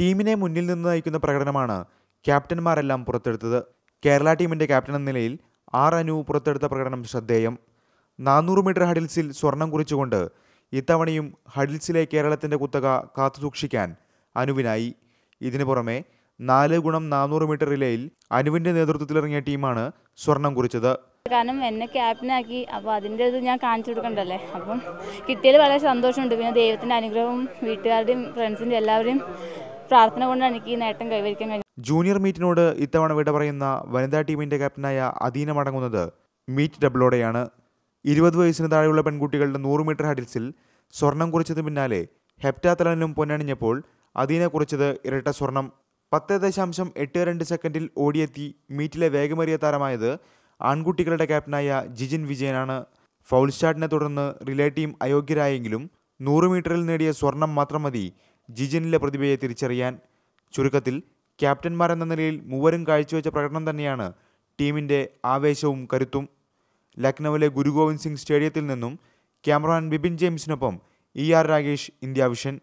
ടീമിനെ മുന്നിൽ നിന്ന് നയിക്കുന്ന പ്രകടനമാണ് ക്യാപ്റ്റന്മാരെല്ലാം പുറത്തെടുത്തത് കേരള ടീമിൻ്റെ ക്യാപ്റ്റൻ എന്ന നിലയിൽ ആർ അനു പുറത്തെടുത്ത പ്രകടനം ശ്രദ്ധേയം നാനൂറ് മീറ്റർ ഹഡിൽസിൽ സ്വർണം കുറിച്ചുകൊണ്ട് ഇത്തവണയും ഹഡിൽസിലെ കേരളത്തിൻ്റെ കുത്തക കാത്തുസൂക്ഷിക്കാൻ അനുവിനായി ഇതിനു പുറമെ നാല് ഗുണം നാനൂറ് മീറ്റർ റിലേയിൽ അനുവിൻ്റെ നേതൃത്വത്തിലിറങ്ങിയ ടീമാണ് സ്വർണം കുറിച്ചത് കാരണം എന്നെ ക്യാപ്റ്റനാക്കി അപ്പോൾ അതിൻ്റെ ഇത് ഞാൻ കാണിച്ചു കൊടുക്കണ്ടല്ലേ അപ്പം കിട്ടിയതിൽ വളരെ സന്തോഷമുണ്ട് പിന്നെ ദൈവത്തിൻ്റെ അനുഗ്രഹവും വീട്ടുകാരുടെയും ഫ്രണ്ട്സിൻ്റെ എല്ലാവരുടെയും പ്രാർത്ഥന കൊണ്ടാണ് എനിക്ക് ഈ നേട്ടം കൈവരിക്കാൻ കഴിഞ്ഞത് ജൂനിയർ മീറ്റിനോട് ഇത്തവണ വിട പറയുന്ന വനിതാ ടീമിന്റെ ക്യാപ്റ്റനായ അദീന മടങ്ങുന്നത് മീറ്റ് ഡബിളോടെയാണ് ഇരുപത് വയസ്സിന് താഴെയുള്ള പെൺകുട്ടികളുടെ നൂറ് മീറ്റർ ഹഡിൽസിൽ സ്വർണം കുറിച്ചതിന് പിന്നാലെ ഹെപ്റ്റാത്തലനിലും പൊന്നണിഞ്ഞപ്പോൾ അദീന കുറിച്ചത് ഇരട്ട സ്വർണം പത്ത് ദശാംശം എട്ട് രണ്ട് സെക്കൻഡിൽ ഓടിയെത്തി മീറ്റിലെ വേഗമേറിയ താരമായത് ആൺകുട്ടികളുടെ ക്യാപ്റ്റനായ ജിജിൻ വിജയനാണ് ഫൗൾ സ്റ്റാർട്ടിനെ തുടർന്ന് റിലേ ടീം അയോഗ്യരായെങ്കിലും നൂറ് മീറ്ററിൽ നേടിയ സ്വർണം മാത്രം മതി ജിജിനിലെ പ്രതിഭയെ തിരിച്ചറിയാൻ ചുരുക്കത്തിൽ ക്യാപ്റ്റന്മാരെന്ന നിലയിൽ മൂവരും കാഴ്ചവെച്ച പ്രകടനം തന്നെയാണ് ടീമിൻ്റെ ആവേശവും കരുത്തും ലക്നൌവിലെ ഗുരു ഗോവിന്ദ് സിംഗ് സ്റ്റേഡിയത്തിൽ നിന്നും ക്യാമറാൻ ബിപിൻ ജെയിംസിനൊപ്പം E R Rakesh India vision